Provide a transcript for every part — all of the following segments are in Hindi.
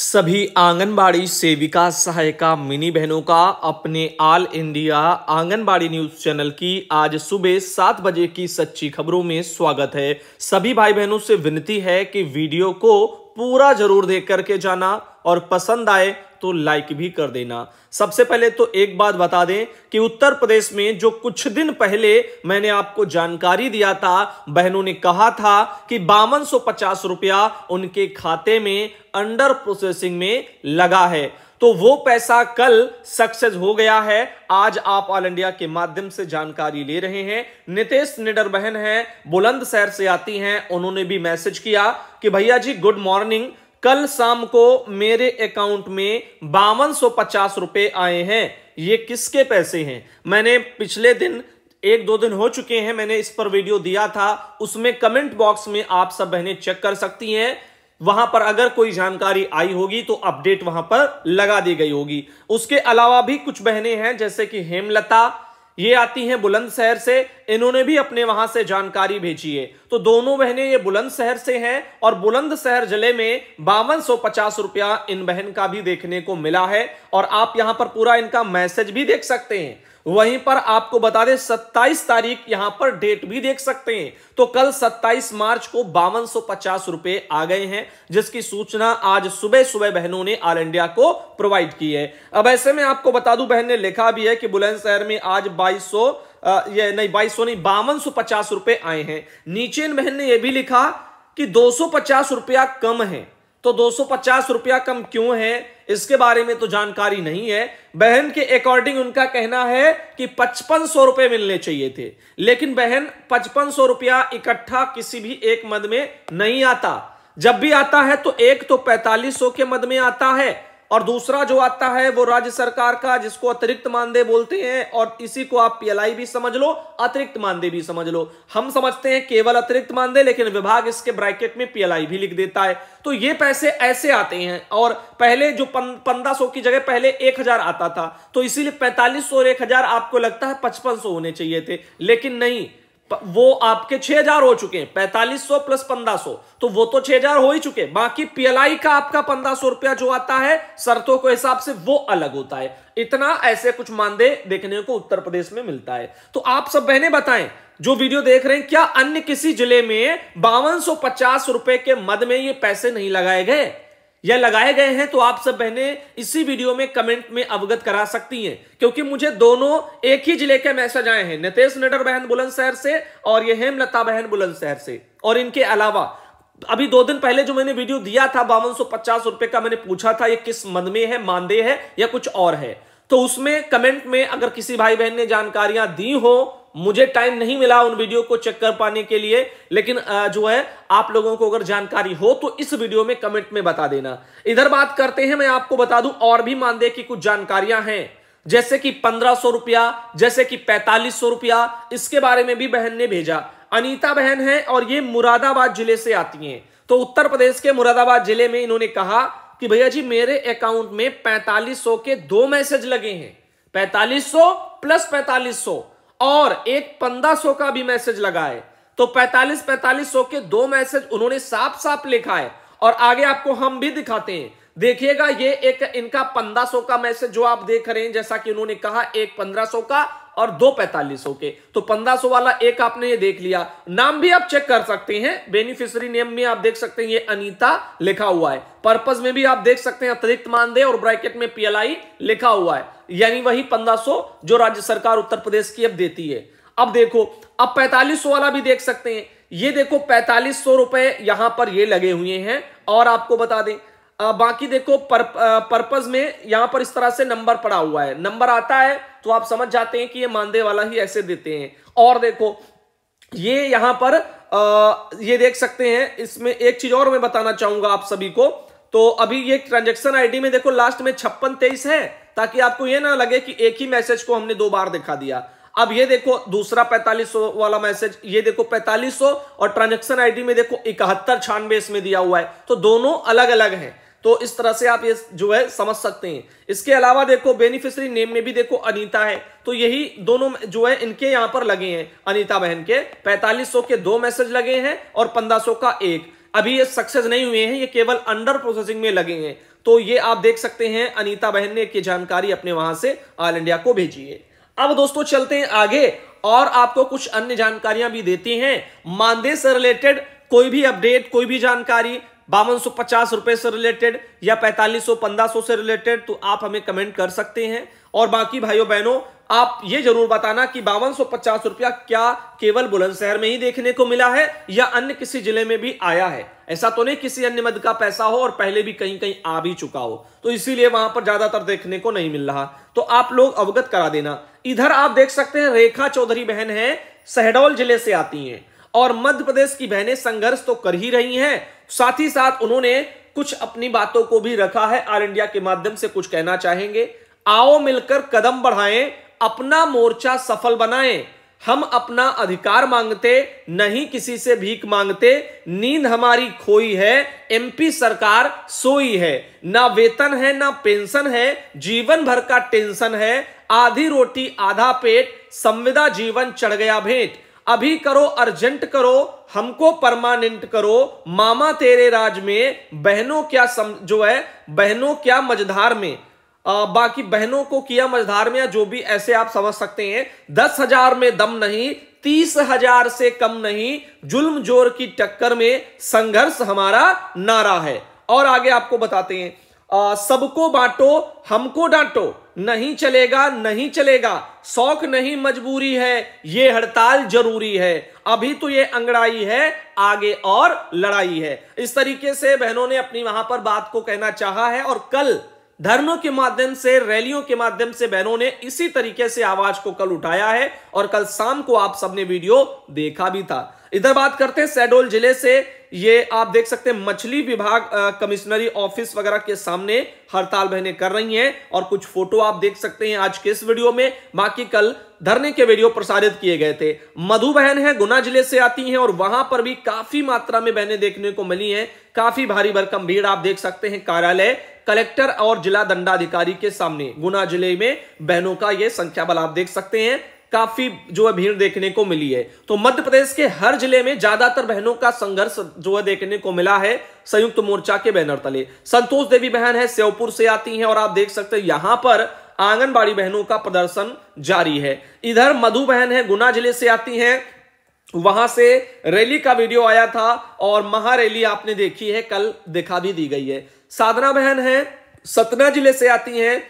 सभी आंगनबाड़ी सेविका सहायिका मिनी बहनों का अपने all India Anganwadi news channel की आज सुबह सात बजे की सच्ची खबरों में स्वागत है सभी भाई बहनों से विनती है कि वीडियो को पूरा जरूर देख करके जाना और पसंद आए तो लाइक भी कर देना सबसे पहले तो एक बात बता दें कि उत्तर प्रदेश में जो कुछ दिन पहले मैंने आपको जानकारी दिया था बहनों ने कहा था कि बावन रुपया उनके खाते में अंडर प्रोसेसिंग में लगा है तो वो पैसा कल सक्सेस हो गया है आज आप ऑल इंडिया के माध्यम से जानकारी ले रहे हैं नितेश निडर बहन है बुलंदशहर से आती हैं उन्होंने भी मैसेज किया कि भैया जी गुड मॉर्निंग कल शाम को मेरे अकाउंट में बावन सौ पचास आए हैं ये किसके पैसे हैं मैंने पिछले दिन एक दो दिन हो चुके हैं मैंने इस पर वीडियो दिया था उसमें कमेंट बॉक्स में आप सब बहनें चेक कर सकती हैं वहां पर अगर कोई जानकारी आई होगी तो अपडेट वहां पर लगा दी गई होगी उसके अलावा भी कुछ बहनें हैं जैसे कि हेमलता ये आती हैं बुलंदशहर से इन्होंने भी अपने वहां से जानकारी भेजी है तो दोनों बहनें ये बुलंदशहर से हैं और बुलंदशहर जिले में बावन सौ पचास रुपया इन बहन का भी देखने को मिला है और आप यहां पर पूरा इनका मैसेज भी देख सकते हैं वहीं पर आपको बता दें 27 तारीख यहां पर डेट भी देख सकते हैं तो कल 27 मार्च को बावन रुपए आ गए हैं जिसकी सूचना आज सुबह सुबह बहनों ने ऑल इंडिया को प्रोवाइड की है अब ऐसे में आपको बता दूं बहन ने लिखा भी है कि बुलंदशहर में आज बाईस ये नहीं बाईस नहीं बावन रुपए आए हैं नीचे बहन ने यह भी लिखा कि दो रुपया कम है तो 250 रुपया कम क्यों है इसके बारे में तो जानकारी नहीं है बहन के अकॉर्डिंग उनका कहना है कि पचपन सौ रुपए मिलने चाहिए थे लेकिन बहन पचपन सौ रुपया इकट्ठा किसी भी एक मद में नहीं आता जब भी आता है तो एक तो पैंतालीस सौ के मद में आता है और दूसरा जो आता है वो राज्य सरकार का जिसको अतिरिक्त मानदेय बोलते हैं और इसी को आप पीएलआई भी समझ लो अतिरिक्त मानदेय भी समझ लो हम समझते हैं केवल अतिरिक्त मानदेय लेकिन विभाग इसके ब्रैकेट में पीएलआई भी लिख देता है तो ये पैसे ऐसे आते हैं और पहले जो पंद्रह सौ की जगह पहले एक हजार आता था तो इसीलिए पैंतालीस सौ और एक हजार आपको लगता है पचपन सौ होने चाहिए थे लेकिन नहीं वो आपके 6000 हो चुके हैं 4500 प्लस 1500 तो वो तो 6000 हो ही चुके बाकी पीएलआई का आपका 1500 रुपया जो आता है शर्तों के हिसाब से वो अलग होता है इतना ऐसे कुछ मानदेय देखने को उत्तर प्रदेश में मिलता है तो आप सब बहने बताएं जो वीडियो देख रहे हैं क्या अन्य किसी जिले में बावन रुपए के मद में ये पैसे नहीं लगाए गए या लगाए गए हैं तो आप सब बहनें इसी वीडियो में कमेंट में अवगत करा सकती हैं क्योंकि मुझे दोनों एक ही जिले के मैसेज आए हैं नितेश नडर बहन बुलंदशहर से और ये हेमलता बहन बुलंदशहर से और इनके अलावा अभी दो दिन पहले जो मैंने वीडियो दिया था बावन रुपए का मैंने पूछा था ये किस मन में है मानदेय है या कुछ और है तो उसमें कमेंट में अगर किसी भाई बहन ने जानकारियां दी हो मुझे टाइम नहीं मिला उन वीडियो को चेक कर पाने के लिए लेकिन जो है आप लोगों को अगर जानकारी हो तो इस वीडियो में कमेंट में बता देना इधर बात करते हैं मैं आपको बता दूं और भी मानदेय की कुछ जानकारियां हैं जैसे कि पंद्रह सौ रुपया जैसे कि पैंतालीस सौ रुपया इसके बारे में भी बहन ने भेजा अनीता बहन है और ये मुरादाबाद जिले से आती हैं तो उत्तर प्रदेश के मुरादाबाद जिले में इन्होंने कहा कि भैया जी मेरे अकाउंट में पैंतालीस के दो मैसेज लगे हैं पैंतालीस प्लस पैंतालीस और एक पंद्रह सौ का भी मैसेज लगाए तो पैतालीस पैतालीस सौ के दो मैसेज उन्होंने साफ साफ लिखा है और आगे आपको हम भी दिखाते हैं देखिएगा ये एक इनका पंद्रह सौ का मैसेज जो आप देख रहे हैं जैसा कि उन्होंने कहा एक पंद्रह सौ का और दो पैंतालीस सौ के तो पंद्रह सौ वाला एक आपने ये देख लिया नाम भी आप चेक कर सकते हैं बेनिफिशरी नेम में आप देख सकते हैं ये अनीता लिखा हुआ है पर्पज में भी आप देख सकते हैं अतिरिक्त मानदेय और ब्रैकेट में पीएलआई लिखा हुआ है यानी वही 1500 जो राज्य सरकार उत्तर प्रदेश की अब देती है अब देखो अब 4500 वाला भी देख सकते हैं ये देखो पैंतालीस सौ रुपए यहां पर ये लगे हुए हैं और आपको बता दें आ, बाकी देखो पर, परपज में यहां पर इस तरह से नंबर पड़ा हुआ है नंबर आता है तो आप समझ जाते हैं कि ये मानदेय वाला ही ऐसे देते हैं और देखो ये यहां पर आ, ये देख सकते हैं इसमें एक चीज और मैं बताना चाहूंगा आप सभी को तो अभी ये ट्रांजेक्शन आईडी में देखो लास्ट में छप्पन तेईस है ताकि आपको यह ना लगे कि एक ही मैसेज को हमने दो बार दिखा दिया अब ये देखो दूसरा 4500 वाला मैसेज ये देखो 4500 और ट्रांजेक्शन आईडी में देखो इकहत्तर छानबे इसमें दिया हुआ है तो दोनों अलग अलग हैं तो इस तरह से आप ये जो है समझ सकते हैं इसके अलावा देखो बेनिफिशरी नेम में भी देखो अनीता है तो यही दोनों जो है इनके यहां पर लगे हैं अनीता बहन के 4500 के दो मैसेज लगे हैं और 1500 का एक अभी ये सक्सेस नहीं हुए हैं ये केवल अंडर प्रोसेसिंग में लगे हैं तो ये आप देख सकते हैं अनीता बहन ने की जानकारी अपने वहां से ऑल इंडिया को भेजी है अब दोस्तों चलते हैं आगे और आपको कुछ अन्य जानकारियां भी देती हैं मानदेय से रिलेटेड कोई भी अपडेट कोई भी जानकारी बावन सौ पचास रुपए से रिलेटेड या पैंतालीस सौ पंद्रह सौ से रिलेटेड तो आप हमें कमेंट कर सकते हैं और बाकी भाइयों बहनों आप ये जरूर बताना कि बावन सौ पचास रुपया क्या केवल बुलंदशहर में ही देखने को मिला है या अन्य किसी जिले में भी आया है ऐसा तो नहीं किसी अन्य मद का पैसा हो और पहले भी कहीं कहीं आ भी चुका हो तो इसीलिए वहां पर ज्यादातर देखने को नहीं मिल रहा तो आप लोग अवगत करा देना इधर आप देख सकते हैं रेखा चौधरी बहन है सहडौल जिले से आती है और मध्य प्रदेश की बहनें संघर्ष तो कर ही रही हैं साथ ही साथ उन्होंने कुछ अपनी बातों को भी रखा है आर इंडिया के माध्यम से कुछ कहना चाहेंगे आओ मिलकर कदम बढ़ाएं अपना मोर्चा सफल बनाएं हम अपना अधिकार मांगते नहीं किसी से भीख मांगते नींद हमारी खोई है एमपी सरकार सोई है ना वेतन है ना पेंशन है जीवन भर का टेंशन है आधी रोटी आधा पेट संविदा जीवन चढ़ गया भेंट अभी करो अर्जेंट करो हमको परमानेंट करो मामा तेरे राज में बहनों क्या सम जो है बहनों क्या मझधार में आ, बाकी बहनों को किया मझधार में या जो भी ऐसे आप समझ सकते हैं दस हजार में दम नहीं तीस हजार से कम नहीं जुल्म जोर की टक्कर में संघर्ष हमारा नारा है और आगे आपको बताते हैं सबको बांटो हमको डांटो नहीं चलेगा नहीं चलेगा शौक नहीं मजबूरी है ये हड़ताल जरूरी है अभी तो ये अंगड़ाई है आगे और लड़ाई है इस तरीके से बहनों ने अपनी वहां पर बात को कहना चाहा है और कल धरनों के माध्यम से रैलियों के माध्यम से बहनों ने इसी तरीके से आवाज को कल उठाया है और कल शाम को आप सबने वीडियो देखा भी था इधर बात करते हैं शहडोल जिले से ये आप देख सकते हैं मछली विभाग कमिश्नरी ऑफिस वगैरह के सामने हड़ताल बहने कर रही हैं और कुछ फोटो आप देख सकते हैं आज के इस वीडियो में बाकी कल धरने के वीडियो प्रसारित किए गए थे मधु बहन है गुना जिले से आती हैं और वहां पर भी काफी मात्रा में बहने देखने को मिली है काफी भारी भरकम भीड़ आप देख सकते हैं कार्यालय कलेक्टर और जिला दंडाधिकारी के सामने गुना जिले में बहनों का यह संख्या बल आप देख सकते हैं काफी जो है भीड़ देखने को मिली है तो मध्य प्रदेश के हर जिले में ज्यादातर बहनों का संघर्ष जो है देखने को मिला है संयुक्त मोर्चा के बैनर तले संतोष देवी बहन है श्योपुर से आती हैं और आप देख सकते हैं यहां पर आंगनबाड़ी बहनों का प्रदर्शन जारी है इधर मधु बहन है गुना जिले से आती है वहां से रैली का वीडियो आया था और महारैली आपने देखी है कल दिखा भी दी गई है साधना बहन है सतना जिले से आती हैं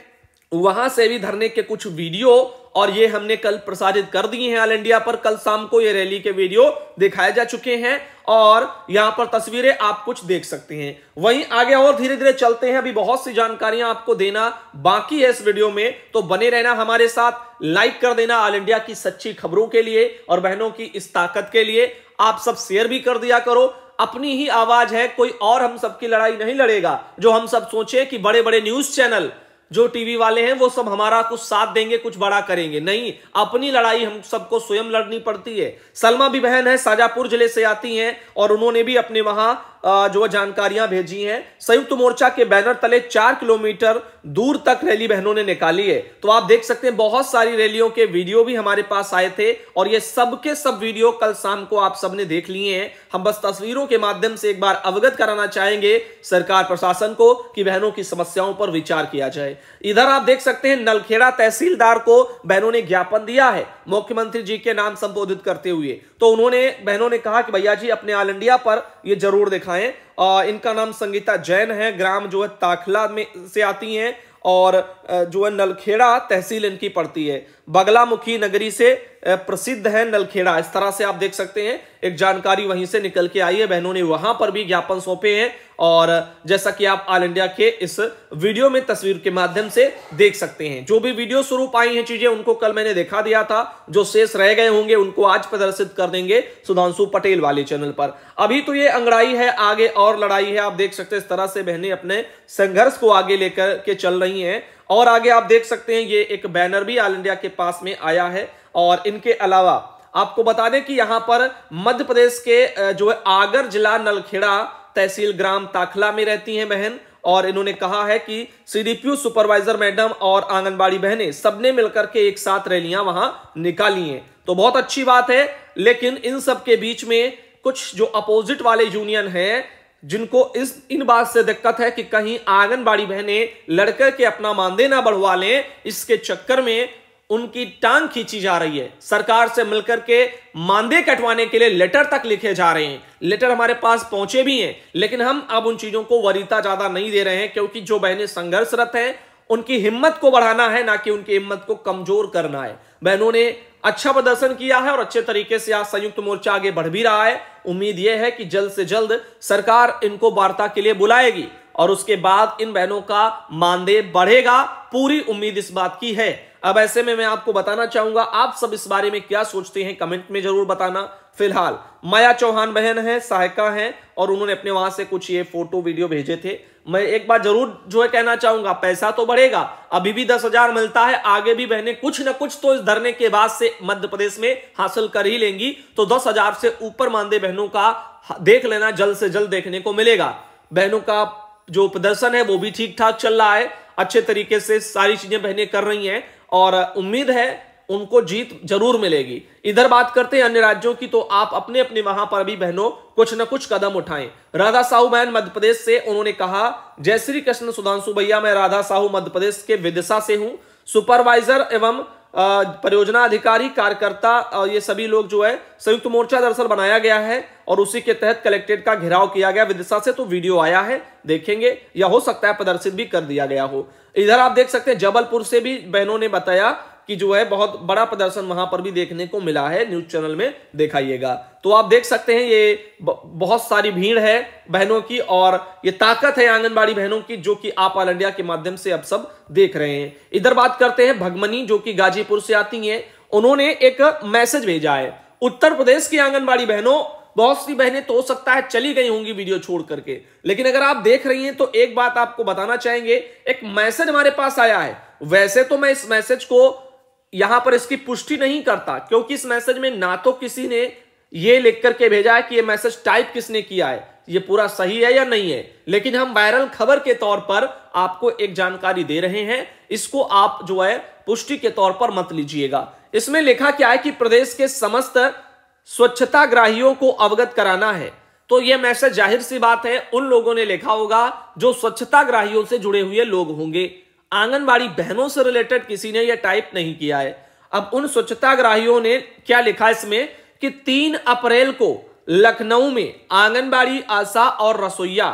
वहां से भी धरने के कुछ वीडियो और ये हमने कल प्रसारित कर दिए हैं ऑल इंडिया पर कल शाम को ये रैली के वीडियो दिखाए जा चुके हैं और यहां पर तस्वीरें आप कुछ देख सकते हैं वहीं आगे और धीरे धीरे चलते हैं अभी बहुत सी जानकारियां आपको देना बाकी है इस वीडियो में तो बने रहना हमारे साथ लाइक कर देना ऑल इंडिया की सच्ची खबरों के लिए और बहनों की इस ताकत के लिए आप सब शेयर भी कर दिया करो अपनी ही आवाज है कोई और हम सबकी लड़ाई नहीं लड़ेगा जो हम सब सोचे कि बड़े बड़े न्यूज चैनल जो टीवी वाले हैं वो सब हमारा कुछ साथ देंगे कुछ बड़ा करेंगे नहीं अपनी लड़ाई हम सबको स्वयं लड़नी पड़ती है सलमा भी बहन है साजापुर जिले से आती हैं और उन्होंने भी अपने वहां जो जानकारियां भेजी हैं संयुक्त मोर्चा के बैनर तले चार किलोमीटर दूर तक रैली बहनों ने निकाली है तो आप देख सकते हैं बहुत सारी रैलियों के वीडियो भी हमारे पास आए थे और ये सबके सब वीडियो कल शाम को आप सबने देख लिए हैं हम बस तस्वीरों के माध्यम से एक बार अवगत कराना चाहेंगे सरकार प्रशासन को कि बहनों की समस्याओं पर विचार किया जाए इधर आप देख सकते हैं नलखेड़ा तहसीलदार को बहनों ने ज्ञापन दिया है मुख्यमंत्री जी के नाम संबोधित करते हुए तो उन्होंने बहनों ने कहा कि भैया जी अपने ऑल इंडिया पर ये जरूर दिखाएं आ, इनका नाम संगीता जैन है ग्राम जो है ताखला में से आती हैं और जो है नलखेड़ा तहसील इनकी पड़ती है बगलामुखी नगरी से प्रसिद्ध है नलखेड़ा इस तरह से आप देख सकते हैं एक जानकारी वहीं से निकल के आई है बहनों ने वहां पर भी ज्ञापन सौंपे हैं और जैसा कि आप ऑल इंडिया के इस वीडियो में तस्वीर के माध्यम से देख सकते हैं जो भी वीडियो स्वरूप आई हैं चीजें उनको कल मैंने देखा दिया था जो शेष रह गए होंगे उनको आज प्रदर्शित कर देंगे सुधांशु पटेल वाले चैनल पर अभी तो ये अंगड़ाई है आगे और लड़ाई है आप देख सकते हैं इस तरह से बहने अपने संघर्ष को आगे लेकर के चल रही है और आगे आप देख सकते हैं ये एक बैनर भी ऑल इंडिया के पास में आया है और इनके अलावा आपको बता दें कि यहां पर मध्य प्रदेश के जो है आगर जिला नलखेड़ा तहसील ग्राम ताखला में रहती हैं बहन और इन्होंने कहा है कि सीडीपीयू सुपरवाइजर मैडम और आंगनबाड़ी बहनें सबने मिलकर के एक साथ रैलियां वहां निकाली हैं तो बहुत अच्छी बात है लेकिन इन सब के बीच में कुछ जो अपोजिट वाले यूनियन हैं जिनको इस इन बात से दिक्कत है कि कहीं आंगनबाड़ी बहनें लड़कर के अपना मानदेय ना बढ़वा लें इसके चक्कर में उनकी टांग खींची जा रही है सरकार से मिलकर के मानदे कटवाने के लिए लेटर तक लिखे जा रहे हैं लेटर हमारे पास पहुंचे भी हैं लेकिन हम अब उन चीजों को वरीता ज्यादा नहीं दे रहे हैं क्योंकि जो बहनें संघर्षरत हैं उनकी हिम्मत को बढ़ाना है ना कि उनकी हिम्मत को कमजोर करना है बहनों ने अच्छा प्रदर्शन किया है और अच्छे तरीके से आज संयुक्त मोर्चा आगे बढ़ भी रहा है उम्मीद यह है कि जल्द से जल्द सरकार इनको वार्ता के लिए बुलाएगी और उसके बाद इन बहनों का मानदेय बढ़ेगा पूरी उम्मीद इस बात की है अब ऐसे में मैं आपको बताना चाहूंगा आप सब इस बारे में क्या सोचते हैं कमेंट में जरूर बताना फिलहाल माया चौहान बहन है सहायका है और उन्होंने अपने वहां से कुछ ये फोटो वीडियो भेजे थे मैं एक बार जरूर जो है कहना चाहूंगा पैसा तो बढ़ेगा अभी भी दस हजार मिलता है आगे भी बहने कुछ ना कुछ तो इस धरने के बाद से मध्य प्रदेश में हासिल कर ही लेंगी तो दस हजार से ऊपर मानदे बहनों का देख लेना जल्द से जल्द देखने को मिलेगा बहनों का जो प्रदर्शन है वो भी ठीक ठाक चल रहा है अच्छे तरीके से सारी चीजें बहने कर रही हैं और उम्मीद है उनको जीत जरूर मिलेगी इधर बात करते हैं अन्य राज्यों की तो आप अपने अपने वहां पर भी बहनों कुछ ना कुछ कदम उठाएं राधा साहू बहन मध्य प्रदेश से उन्होंने कहा जय श्री कृष्ण सुधांशु भैया मैं राधा साहू मध्य प्रदेश के विदिशा से हूं सुपरवाइजर एवं परियोजना अधिकारी कार्यकर्ता ये सभी लोग जो है संयुक्त मोर्चा दरअसल बनाया गया है और उसी के तहत कलेक्ट्रेट का घेराव किया गया विदिशा से तो वीडियो आया है देखेंगे या हो सकता है प्रदर्शित भी कर दिया गया हो इधर आप देख सकते हैं जबलपुर से भी बहनों ने बताया कि जो है बहुत बड़ा प्रदर्शन वहां पर भी देखने को मिला है न्यूज चैनल में देखाइएगा तो आप देख सकते हैं ये बहुत सारी भीड़ है बहनों की और ये ताकत है आंगनबाड़ी बहनों की जो कि आप ऑल इंडिया के माध्यम से अब सब देख रहे हैं इधर बात करते हैं भगमनी जो कि गाजीपुर से आती है उन्होंने एक मैसेज भेजा है उत्तर प्रदेश की आंगनबाड़ी बहनों बहुत सी बहनें तो हो सकता है चली गई होंगी वीडियो छोड़ करके लेकिन अगर आप देख रही हैं तो एक बात आपको बताना चाहेंगे एक मैसेज हमारे पास आया है वैसे तो मैं इस मैसेज को यहां पर इसकी पुष्टि नहीं करता क्योंकि इस मैसेज में ना तो किसी ने यह लिख करके भेजा है कि यह मैसेज टाइप किसने किया है ये पूरा सही है या नहीं है लेकिन हम वायरल खबर के तौर पर आपको एक जानकारी दे रहे हैं इसको आप जो है पुष्टि के तौर पर मत लीजिएगा इसमें लिखा क्या है कि प्रदेश के समस्त स्वच्छता ग्राहियों को अवगत कराना है तो यह मैसेज जाहिर सी बात है उन लोगों ने लिखा होगा जो स्वच्छता ग्राहियों से जुड़े हुए लोग होंगे आंगनबाड़ी बहनों से रिलेटेड किसी ने यह टाइप नहीं किया है अब उन स्वच्छताग्राहियों ने क्या लिखा इसमें कि तीन अप्रैल को लखनऊ में आंगनबाड़ी आशा और रसोईया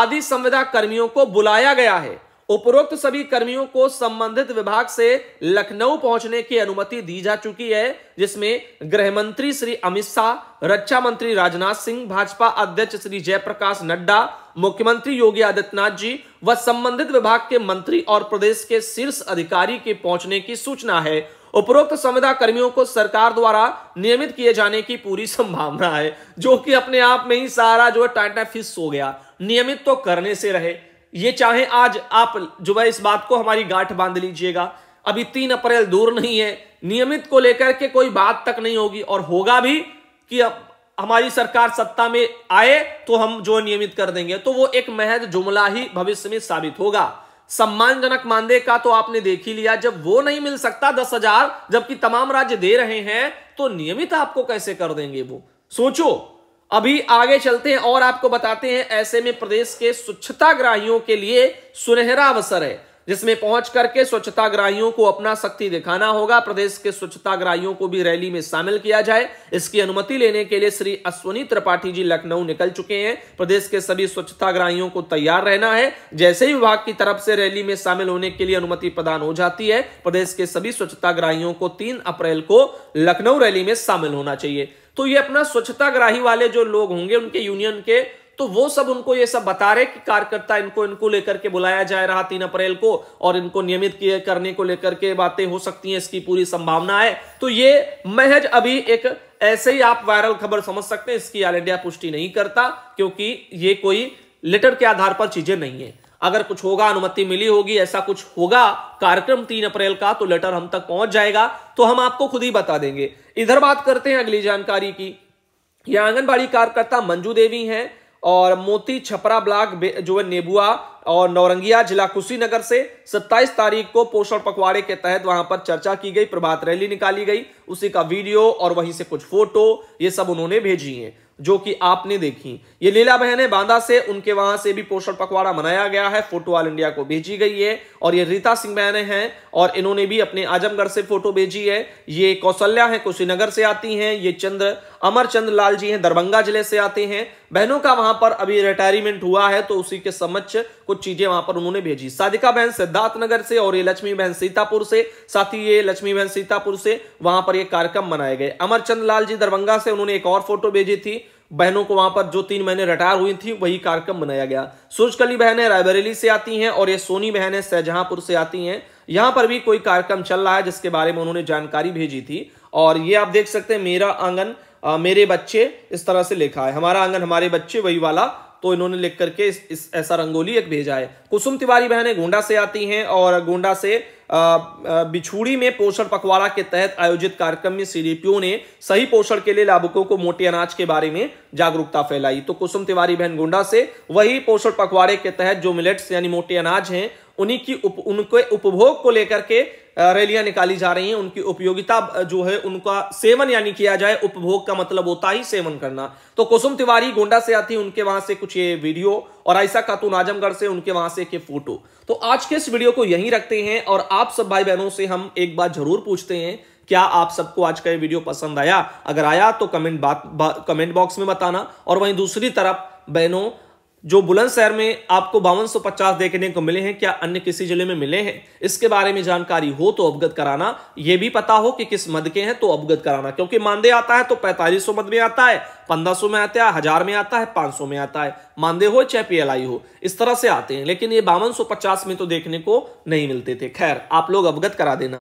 आदि संविदा कर्मियों को बुलाया गया है उपरोक्त सभी कर्मियों को संबंधित विभाग से लखनऊ पहुंचने की अनुमति दी जा चुकी है जिसमें गृह मंत्री श्री अमित शाह रक्षा मंत्री राजनाथ सिंह भाजपा अध्यक्ष श्री जयप्रकाश नड्डा मुख्यमंत्री योगी आदित्यनाथ जी व संबंधित विभाग के मंत्री और प्रदेश के शीर्ष अधिकारी के पहुंचने की सूचना है उपरोक्त संविदा कर्मियों को सरकार द्वारा नियमित किए जाने की पूरी संभावना है जो कि अपने आप में ही सारा जो है टाटा फिश हो गया नियमित तो करने से रहे ये चाहे आज आप जो है इस बात को हमारी गांठ बांध लीजिएगा अभी तीन अप्रैल दूर नहीं है नियमित को लेकर के कोई बात तक नहीं होगी और होगा भी कि अब हमारी सरकार सत्ता में आए तो हम जो नियमित कर देंगे तो वो एक महज जुमला ही भविष्य में साबित होगा सम्मानजनक मानदेय का तो आपने देख ही लिया जब वो नहीं मिल सकता दस हजार जबकि तमाम राज्य दे रहे हैं तो नियमित आपको कैसे कर देंगे वो सोचो अभी आगे चलते हैं और आपको बताते हैं ऐसे में प्रदेश के स्वच्छताग्राहियों के लिए सुनहरा अवसर है जिसमें पहुंच करके स्वच्छताग्राहियों को अपना शक्ति दिखाना होगा प्रदेश के स्वच्छताग्राहियों को भी रैली में शामिल किया जाए इसकी अनुमति लेने के लिए श्री अश्वनी त्रिपाठी जी लखनऊ निकल चुके हैं प्रदेश के सभी स्वच्छताग्राहियों को तैयार रहना है जैसे ही विभाग की तरफ से रैली में शामिल होने के लिए अनुमति प्रदान हो जाती है प्रदेश के सभी स्वच्छताग्राहियों को तीन अप्रैल को लखनऊ रैली में शामिल होना चाहिए तो ये अपना स्वच्छताग्राही वाले जो लोग होंगे उनके यूनियन के तो वो सब उनको ये सब बता रहे कि कार्यकर्ता इनको इनको लेकर के बुलाया जा रहा तीन अप्रैल को और इनको नियमित किए करने को लेकर के बातें हो सकती हैं इसकी पूरी संभावना है तो ये महज अभी एक ऐसे ही आप वायरल खबर समझ सकते हैं इसकी ऑल इंडिया पुष्टि नहीं करता क्योंकि ये कोई लेटर के आधार पर चीजें नहीं है अगर कुछ होगा अनुमति मिली होगी ऐसा कुछ होगा कार्यक्रम तीन अप्रैल का तो लेटर हम तक पहुंच जाएगा तो हम आपको खुद ही बता देंगे इधर बात करते हैं अगली जानकारी की यह आंगनबाड़ी कार्यकर्ता मंजू देवी हैं और मोती छपरा ब्लॉक जो है नेबुआ और नौरंगिया जिला कुशीनगर से 27 तारीख को पोषण पखवाड़े के तहत वहां पर चर्चा की गई प्रभात रैली निकाली गई उसी का वीडियो और वहीं से कुछ फोटो ये सब उन्होंने भेजी हैं जो कि आपने देखी ये लीला है बांदा से उनके वहां से भी पोषण पखवाड़ा मनाया गया है फोटो ऑल इंडिया को भेजी गई है और ये रीता सिंह बहन हैं और इन्होंने भी अपने आजमगढ़ से फोटो भेजी है ये कौशल्या है कुशीनगर से आती हैं ये चंद्र अमर चंद्र लाल जी हैं दरभंगा जिले से आते हैं बहनों का वहां पर अभी रिटायरमेंट हुआ है तो उसी के समक्ष कुछ कुछ चीजें वहां पर उन्होंने भेजी साधिका बहन सिद्धार्थ नगर से और ये लक्ष्मी बहन सीतापुर से साथ ही ये लक्ष्मी बहन सीतापुर से वहां पर ये कार्यक्रम मनाए गए अमरचंद लाल जी दरभंगा से उन्होंने एक और फोटो भेजी थी बहनों को वहां पर जो तीन महीने रिटायर हुई थी वही कार्यक्रम मनाया गया सूरजकली बहनें रायबरेली से आती हैं और ये सोनी बहनें शहजहांपुर से आती हैं यहां पर भी कोई कार्यक्रम चल रहा है जिसके बारे में उन्होंने जानकारी भेजी थी और ये आप देख सकते हैं मेरा आंगन आ, मेरे बच्चे इस तरह से लिखा है हमारा आंगन हमारे बच्चे वही वाला तो इन्होंने लिख करके इस, इस ऐसा रंगोली एक भेजा है कुसुम तिवारी बहनें गोंडा से आती हैं और गोंडा से बिछूड़ी में पोषण पखवाड़ा के तहत आयोजित कार्यक्रम में सीडीपीओ ने सही पोषण के लिए लाभुकों को मोटे अनाज के बारे में जागरूकता फैलाई तो कुसुम तिवारी बहन गोंडा से वही पोषण पखवाड़े के तहत जो मिलेट्स यानी मोटे अनाज हैं उन्हीं की उप, उनके उपभोग को लेकर के रैलियां निकाली जा रही हैं उनकी उपयोगिता जो है उनका सेवन यानी किया जाए उपभोग का मतलब होता ही सेवन करना तो कुसुम तिवारी गोंडा से आती उनके वहां से कुछ ये वीडियो और ऐसा खातून आजमगढ़ से उनके वहां से के फोटो तो आज के इस वीडियो को यहीं रखते हैं और आप सब भाई बहनों से हम एक बात जरूर पूछते हैं क्या आप सबको आज का ये वीडियो पसंद आया अगर आया तो कमेंट बात कमेंट बॉक्स में बताना और वहीं दूसरी तरफ बहनों जो बुलंदशहर में आपको बावन देखने को मिले हैं क्या अन्य किसी जिले में मिले हैं इसके बारे में जानकारी हो तो अवगत कराना यह भी पता हो कि किस मद के हैं तो अवगत कराना क्योंकि मानदेय आता है तो 4500 मद में आता है 1500 में आता है हजार में आता है 500 में आता है मानदेय हो चाहे पीएलआई हो इस तरह से आते हैं लेकिन ये बावन में तो देखने को नहीं मिलते थे खैर आप लोग अवगत करा देना